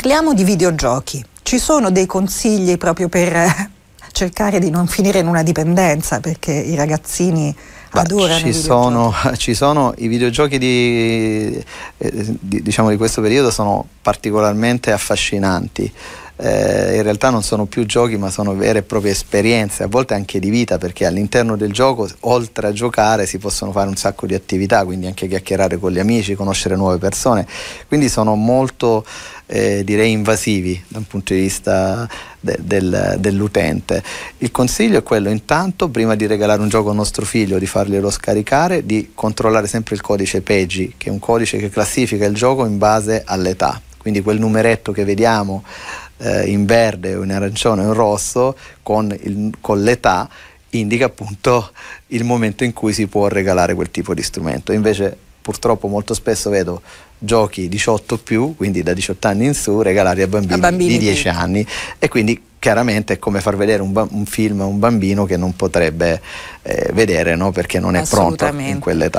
Parliamo di videogiochi. Ci sono dei consigli proprio per eh, cercare di non finire in una dipendenza perché i ragazzini Beh, adorano ci sono, ci sono i videogiochi di, eh, di, diciamo, di questo periodo sono particolarmente affascinanti eh, in realtà non sono più giochi ma sono vere e proprie esperienze, a volte anche di vita perché all'interno del gioco oltre a giocare si possono fare un sacco di attività, quindi anche chiacchierare con gli amici, conoscere nuove persone, quindi sono molto eh, direi invasivi da un punto di vista de del, dell'utente. Il consiglio è quello intanto prima di regalare un gioco a nostro figlio, di farglielo scaricare, di controllare sempre il codice PEGI, che è un codice che classifica il gioco in base all'età quindi quel numeretto che vediamo eh, in verde o in arancione o in rosso con, il, con l'età indica appunto il momento in cui si può regalare quel tipo di strumento. Invece purtroppo molto spesso vedo giochi 18 più, quindi da 18 anni in su, regalati a bambini, a bambini di 10 quindi. anni e quindi chiaramente è come far vedere un, un film a un bambino che non potrebbe eh, vedere no? perché non è pronto in quell'età.